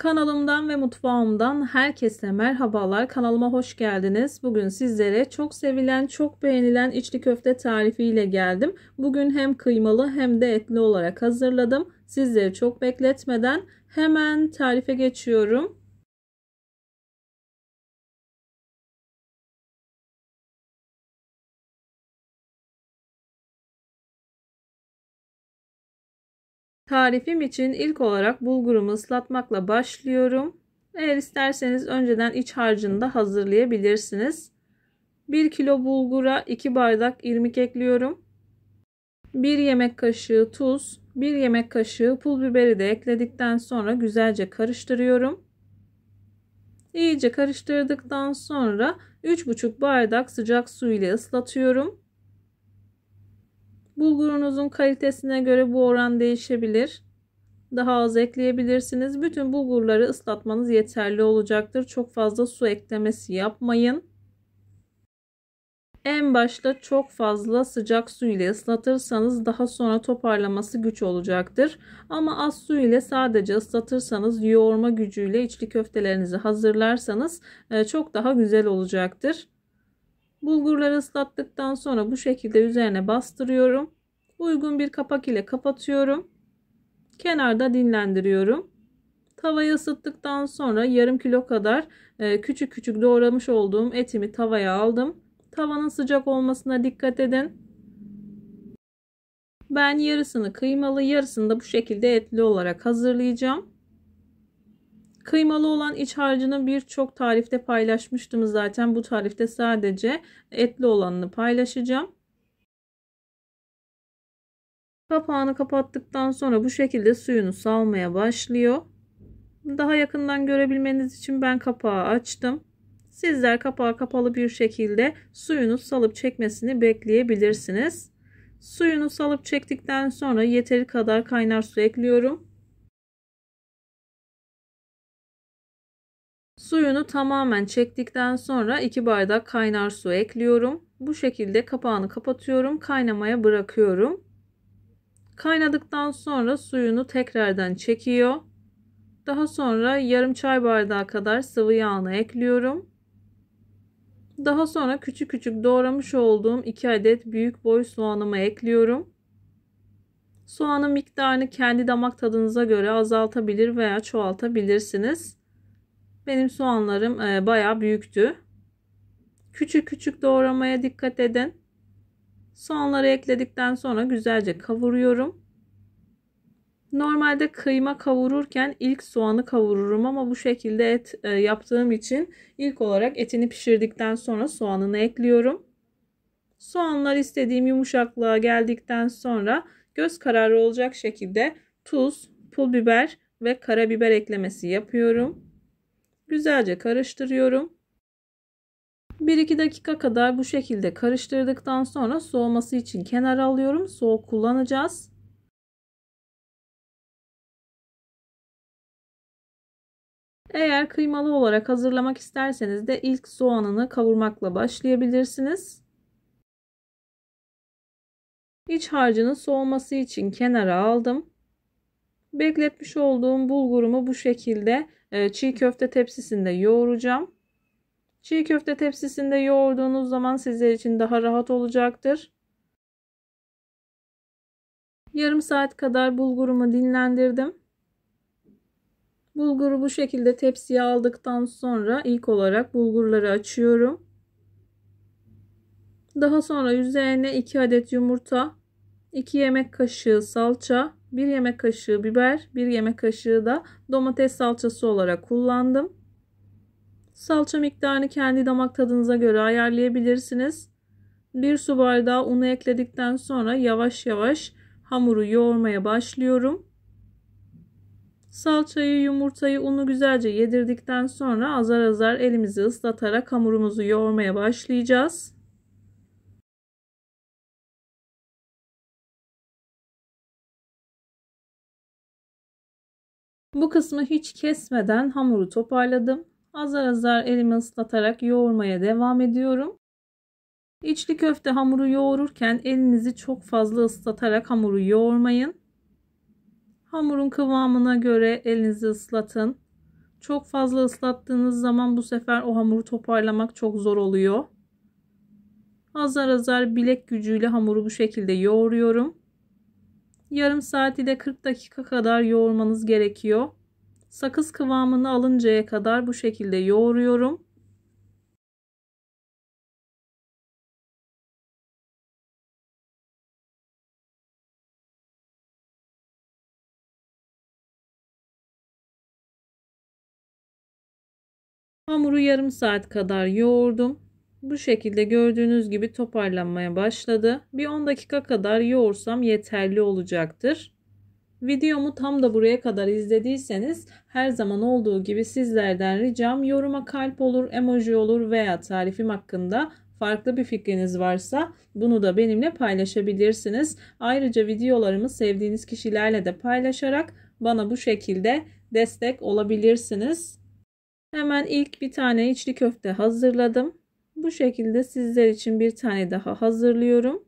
Kanalımdan ve mutfağımdan herkese merhabalar. Kanalıma hoş geldiniz. Bugün sizlere çok sevilen, çok beğenilen içli köfte tarifiyle geldim. Bugün hem kıymalı hem de etli olarak hazırladım. Sizleri çok bekletmeden hemen tarife geçiyorum. Tarifim için ilk olarak bulgurumu ıslatmakla başlıyorum. Eğer isterseniz önceden iç harcını da hazırlayabilirsiniz. 1 kilo bulgura 2 bardak irmik ekliyorum. 1 yemek kaşığı tuz, 1 yemek kaşığı pul biberi de ekledikten sonra güzelce karıştırıyorum. İyice karıştırdıktan sonra 3,5 bardak sıcak su ile ıslatıyorum. Bulgurunuzun kalitesine göre bu oran değişebilir. Daha az ekleyebilirsiniz. Bütün bulgurları ıslatmanız yeterli olacaktır. Çok fazla su eklemesi yapmayın. En başta çok fazla sıcak su ile ıslatırsanız daha sonra toparlaması güç olacaktır. Ama az su ile sadece ıslatırsanız yoğurma gücüyle içli köftelerinizi hazırlarsanız e, çok daha güzel olacaktır. Bulgurları ıslattıktan sonra bu şekilde üzerine bastırıyorum. Uygun bir kapak ile kapatıyorum. Kenarda dinlendiriyorum. Tavayı ısıttıktan sonra yarım kilo kadar e, küçük küçük doğramış olduğum etimi tavaya aldım. Tavanın sıcak olmasına dikkat edin. Ben yarısını kıymalı yarısını da bu şekilde etli olarak hazırlayacağım. Kıymalı olan iç harcını birçok tarifte paylaşmıştım zaten. Bu tarifte sadece etli olanını paylaşacağım. Kapağını kapattıktan sonra bu şekilde suyunu salmaya başlıyor. Daha yakından görebilmeniz için ben kapağı açtım. Sizler kapağı kapalı bir şekilde suyunu salıp çekmesini bekleyebilirsiniz. Suyunu salıp çektikten sonra yeteri kadar kaynar su ekliyorum. Suyunu tamamen çektikten sonra 2 bardak kaynar su ekliyorum. Bu şekilde kapağını kapatıyorum. Kaynamaya bırakıyorum. Kaynadıktan sonra suyunu tekrardan çekiyor. Daha sonra yarım çay bardağı kadar sıvı yağını ekliyorum. Daha sonra küçük küçük doğramış olduğum 2 adet büyük boy soğanımı ekliyorum. Soğanın miktarını kendi damak tadınıza göre azaltabilir veya çoğaltabilirsiniz. Benim soğanlarım e, bayağı büyüktü. Küçük küçük doğramaya dikkat edin. Soğanları ekledikten sonra güzelce kavuruyorum. Normalde kıyma kavururken ilk soğanı kavururum ama bu şekilde et e, yaptığım için ilk olarak etini pişirdikten sonra soğanını ekliyorum. Soğanlar istediğim yumuşaklığa geldikten sonra göz kararı olacak şekilde tuz, pul biber ve karabiber eklemesi yapıyorum. Güzelce karıştırıyorum. 1-2 dakika kadar bu şekilde karıştırdıktan sonra soğuması için kenara alıyorum. Soğuk kullanacağız. Eğer kıymalı olarak hazırlamak isterseniz de ilk soğanını kavurmakla başlayabilirsiniz. İç harcının soğuması için kenara aldım. Bekletmiş olduğum bulgurumu bu şekilde e, çiğ köfte tepsisinde yoğuracağım. Çiğ köfte tepsisinde yoğurduğunuz zaman sizler için daha rahat olacaktır. Yarım saat kadar bulgurumu dinlendirdim. Bulguru bu şekilde tepsiye aldıktan sonra ilk olarak bulgurları açıyorum. Daha sonra üzerine 2 adet yumurta, 2 yemek kaşığı salça, 1 yemek kaşığı biber, 1 yemek kaşığı da domates salçası olarak kullandım. Salça miktarını kendi damak tadınıza göre ayarlayabilirsiniz. 1 su bardağı unu ekledikten sonra yavaş yavaş hamuru yoğurmaya başlıyorum. Salçayı, yumurtayı, unu güzelce yedirdikten sonra azar azar elimizi ıslatarak hamurumuzu yoğurmaya başlayacağız. Bu kısmı hiç kesmeden hamuru toparladım. Azar azar elimi ıslatarak yoğurmaya devam ediyorum. İçli köfte hamuru yoğururken elinizi çok fazla ıslatarak hamuru yoğurmayın. Hamurun kıvamına göre elinizi ıslatın. Çok fazla ıslattığınız zaman bu sefer o hamuru toparlamak çok zor oluyor. Azar azar bilek gücüyle hamuru bu şekilde yoğuruyorum. Yarım saat ile 40 dakika kadar yoğurmanız gerekiyor. Sakız kıvamını alıncaya kadar bu şekilde yoğuruyorum. Hamuru yarım saat kadar yoğurdum. Bu şekilde gördüğünüz gibi toparlanmaya başladı. Bir 10 dakika kadar yoğursam yeterli olacaktır. Videomu tam da buraya kadar izlediyseniz her zaman olduğu gibi sizlerden ricam yoruma kalp olur, emoji olur veya tarifim hakkında farklı bir fikriniz varsa bunu da benimle paylaşabilirsiniz. Ayrıca videolarımı sevdiğiniz kişilerle de paylaşarak bana bu şekilde destek olabilirsiniz. Hemen ilk bir tane içli köfte hazırladım. Bu şekilde sizler için bir tane daha hazırlıyorum.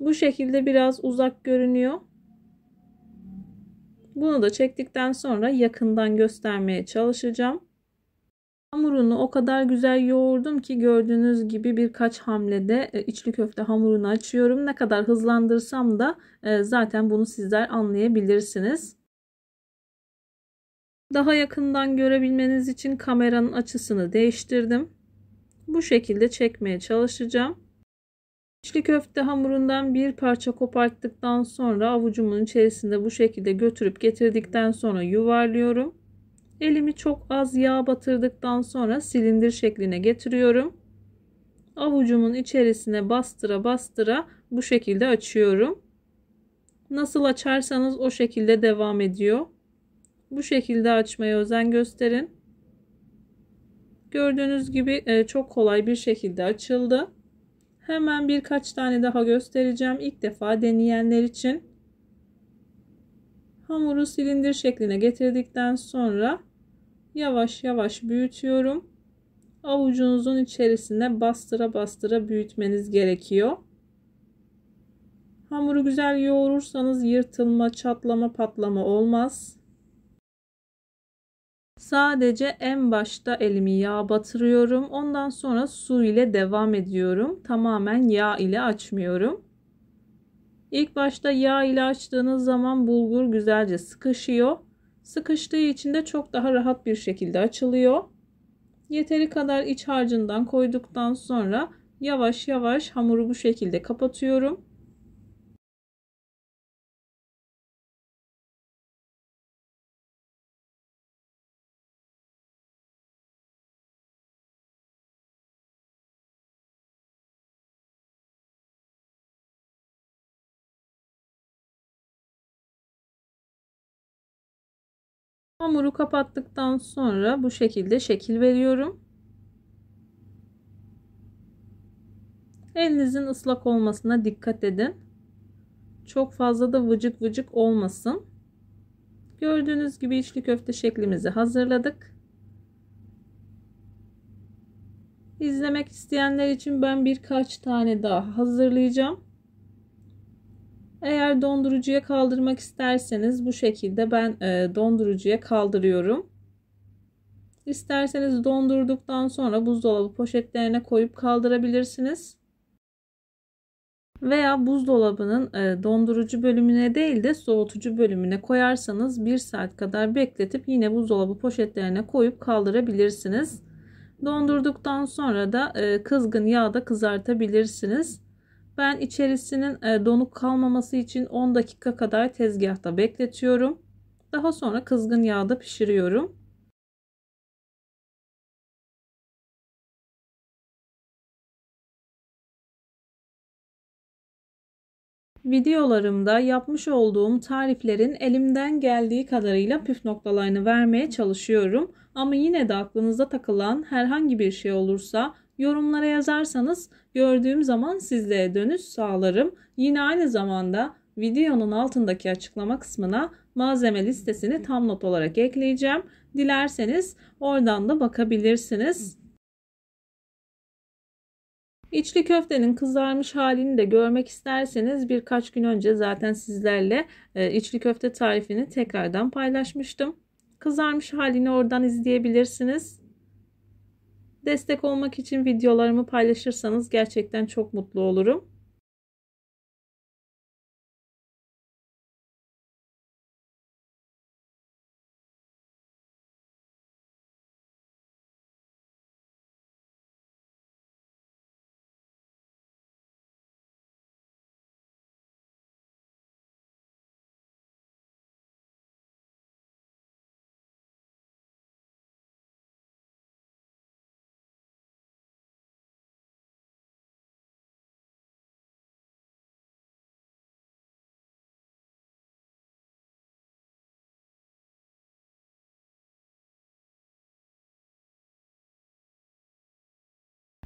Bu şekilde biraz uzak görünüyor. Bunu da çektikten sonra yakından göstermeye çalışacağım. Hamurunu o kadar güzel yoğurdum ki gördüğünüz gibi birkaç hamlede e, içli köfte hamurunu açıyorum. Ne kadar hızlandırsam da e, zaten bunu sizler anlayabilirsiniz. Daha yakından görebilmeniz için kameranın açısını değiştirdim bu şekilde çekmeye çalışacağım. İçli köfte hamurundan bir parça koparttıktan sonra avucumun içerisinde bu şekilde götürüp getirdikten sonra yuvarlıyorum. Elimi çok az yağ batırdıktan sonra silindir şekline getiriyorum. Avucumun içerisine bastıra bastıra bu şekilde açıyorum. Nasıl açarsanız o şekilde devam ediyor. Bu şekilde açmaya özen gösterin. Gördüğünüz gibi e, çok kolay bir şekilde açıldı. Hemen birkaç tane daha göstereceğim. İlk defa deneyenler için. Hamuru silindir şekline getirdikten sonra yavaş yavaş büyütüyorum. Avucunuzun içerisine bastıra bastıra büyütmeniz gerekiyor. Hamuru güzel yoğurursanız yırtılma, çatlama, patlama olmaz. Sadece en başta elimi yağ batırıyorum. Ondan sonra su ile devam ediyorum. Tamamen yağ ile açmıyorum. İlk başta yağ ile açtığınız zaman bulgur güzelce sıkışıyor. Sıkıştığı için de çok daha rahat bir şekilde açılıyor. Yeteri kadar iç harcından koyduktan sonra yavaş yavaş hamuru bu şekilde kapatıyorum. Hamuru kapattıktan sonra bu şekilde şekil veriyorum. Elinizin ıslak olmasına dikkat edin. Çok fazla da vıcık vıcık olmasın. Gördüğünüz gibi içli köfte şeklimizi hazırladık. İzlemek isteyenler için ben birkaç tane daha hazırlayacağım. Eğer dondurucuya kaldırmak isterseniz bu şekilde ben e, dondurucuya kaldırıyorum. İsterseniz dondurduktan sonra buzdolabı poşetlerine koyup kaldırabilirsiniz. Veya buzdolabının e, dondurucu bölümüne değil de soğutucu bölümüne koyarsanız bir saat kadar bekletip yine buzdolabı poşetlerine koyup kaldırabilirsiniz. Dondurduktan sonra da e, kızgın yağda kızartabilirsiniz. Ben içerisinin e, donuk kalmaması için 10 dakika kadar tezgahta bekletiyorum. Daha sonra kızgın yağda pişiriyorum. Videolarımda yapmış olduğum tariflerin elimden geldiği kadarıyla püf noktalarını vermeye çalışıyorum. Ama yine de aklınıza takılan herhangi bir şey olursa yorumlara yazarsanız gördüğüm zaman sizlere dönüş sağlarım. Yine aynı zamanda videonun altındaki açıklama kısmına malzeme listesini tam not olarak ekleyeceğim. Dilerseniz oradan da bakabilirsiniz. İçli köftenin kızarmış halini de görmek isterseniz birkaç gün önce zaten sizlerle e, içli köfte tarifini tekrardan paylaşmıştım. Kızarmış halini oradan izleyebilirsiniz. Destek olmak için videolarımı paylaşırsanız gerçekten çok mutlu olurum.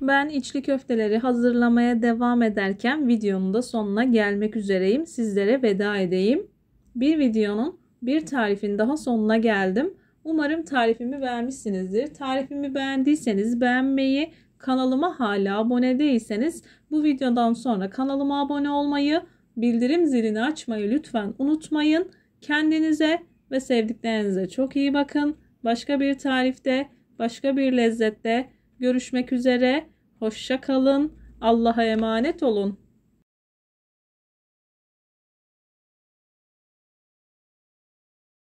Ben içli köfteleri hazırlamaya devam ederken videonun da sonuna gelmek üzereyim. Sizlere veda edeyim. Bir videonun bir tarifin daha sonuna geldim. Umarım tarifimi beğenmişsinizdir. Tarifimi beğendiyseniz beğenmeyi, kanalıma hala abone değilseniz bu videodan sonra kanalıma abone olmayı, bildirim zilini açmayı lütfen unutmayın. Kendinize ve sevdiklerinize çok iyi bakın. Başka bir tarifte, başka bir lezzette görüşmek üzere. Hoşça kalın. Allah'a emanet olun.